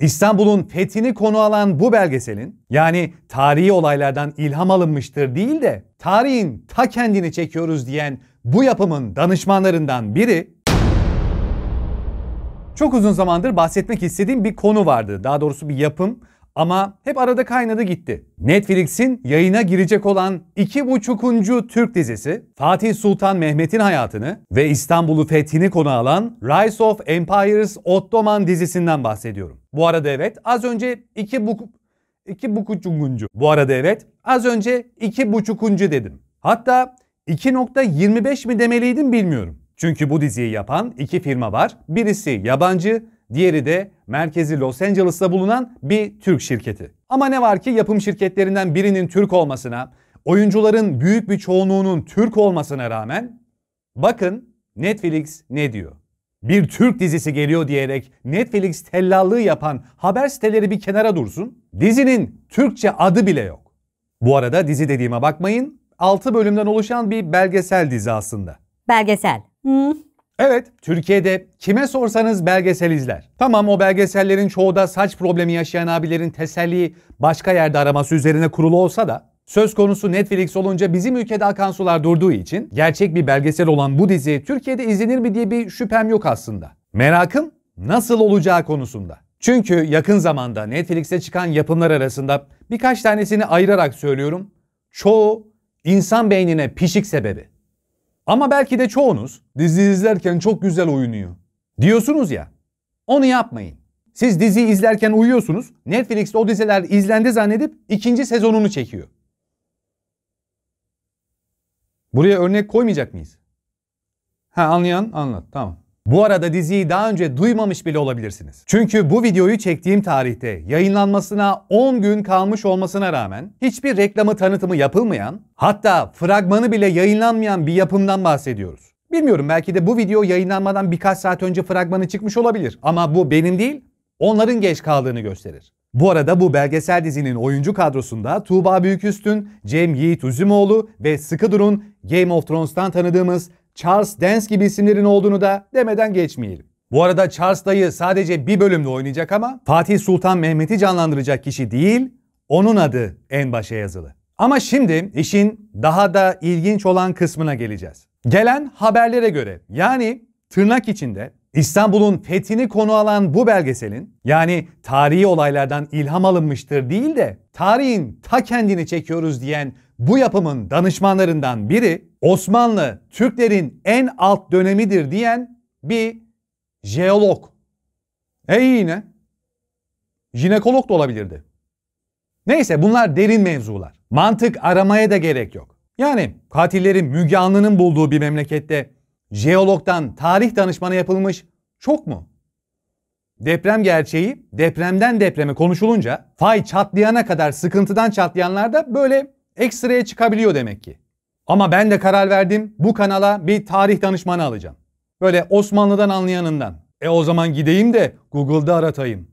İstanbul'un fethini konu alan bu belgeselin yani tarihi olaylardan ilham alınmıştır değil de tarihin ta kendini çekiyoruz diyen bu yapımın danışmanlarından biri çok uzun zamandır bahsetmek istediğim bir konu vardı. Daha doğrusu bir yapım ama hep arada kaynadı gitti. Netflix'in yayına girecek olan iki buçukuncu Türk dizisi Fatih Sultan Mehmet'in hayatını ve İstanbul'u fethini konu alan Rise of Empires Ottoman dizisinden bahsediyorum. Bu arada evet az önce iki bu iki buçukuncu. Bu arada evet az önce iki buçukuncu dedim. Hatta 2.25 mi demeliydim bilmiyorum. Çünkü bu diziyi yapan iki firma var. Birisi yabancı, Diğeri de merkezi Los Angeles'ta bulunan bir Türk şirketi. Ama ne var ki yapım şirketlerinden birinin Türk olmasına, oyuncuların büyük bir çoğunluğunun Türk olmasına rağmen bakın Netflix ne diyor? Bir Türk dizisi geliyor diyerek Netflix tellallığı yapan haber siteleri bir kenara dursun. Dizinin Türkçe adı bile yok. Bu arada dizi dediğime bakmayın. 6 bölümden oluşan bir belgesel dizi aslında. Belgesel. Hmm. Evet, Türkiye'de kime sorsanız belgesel izler. Tamam o belgesellerin çoğu da saç problemi yaşayan abilerin teselli, başka yerde araması üzerine kurulu olsa da Söz konusu Netflix olunca bizim ülkede akan sular durduğu için gerçek bir belgesel olan bu dizi Türkiye'de izlenir mi diye bir şüphem yok aslında. Merakım nasıl olacağı konusunda. Çünkü yakın zamanda Netflix'e çıkan yapımlar arasında birkaç tanesini ayırarak söylüyorum. Çoğu insan beynine pişik sebebi. Ama belki de çoğunuz dizi izlerken çok güzel oynuyor. Diyorsunuz ya. Onu yapmayın. Siz dizi izlerken uyuyorsunuz. Netflix o diziler izlendi zannedip ikinci sezonunu çekiyor. Buraya örnek koymayacak mıyız? Ha anlayan anlat. Tamam. Bu arada diziyi daha önce duymamış bile olabilirsiniz. Çünkü bu videoyu çektiğim tarihte yayınlanmasına 10 gün kalmış olmasına rağmen hiçbir reklamı tanıtımı yapılmayan hatta fragmanı bile yayınlanmayan bir yapımdan bahsediyoruz. Bilmiyorum belki de bu video yayınlanmadan birkaç saat önce fragmanı çıkmış olabilir ama bu benim değil onların geç kaldığını gösterir. Bu arada bu belgesel dizinin oyuncu kadrosunda Tuğba Büyüküstün, Cem Yiğit Üzümoğlu ve Sıkı Durun Game of Thrones'tan tanıdığımız Charles Dance gibi isimlerin olduğunu da demeden geçmeyelim. Bu arada Charles dayı sadece bir bölümde oynayacak ama Fatih Sultan Mehmet'i canlandıracak kişi değil, onun adı en başa yazılı. Ama şimdi işin daha da ilginç olan kısmına geleceğiz. Gelen haberlere göre yani tırnak içinde İstanbul'un fethini konu alan bu belgeselin yani tarihi olaylardan ilham alınmıştır değil de tarihin ta kendini çekiyoruz diyen bu yapımın danışmanlarından biri Osmanlı Türklerin en alt dönemidir diyen bir jeolog. E yine jinekolog da olabilirdi. Neyse bunlar derin mevzular. Mantık aramaya da gerek yok. Yani katillerin Müge Anlı'nın bulduğu bir memlekette jeologdan tarih danışmanı yapılmış çok mu? Deprem gerçeği depremden depreme konuşulunca fay çatlayana kadar sıkıntıdan çatlayanlar da böyle ekstraya çıkabiliyor demek ki. Ama ben de karar verdim bu kanala bir tarih danışmanı alacağım. Böyle Osmanlı'dan anlayanından. E o zaman gideyim de Google'da aratayım.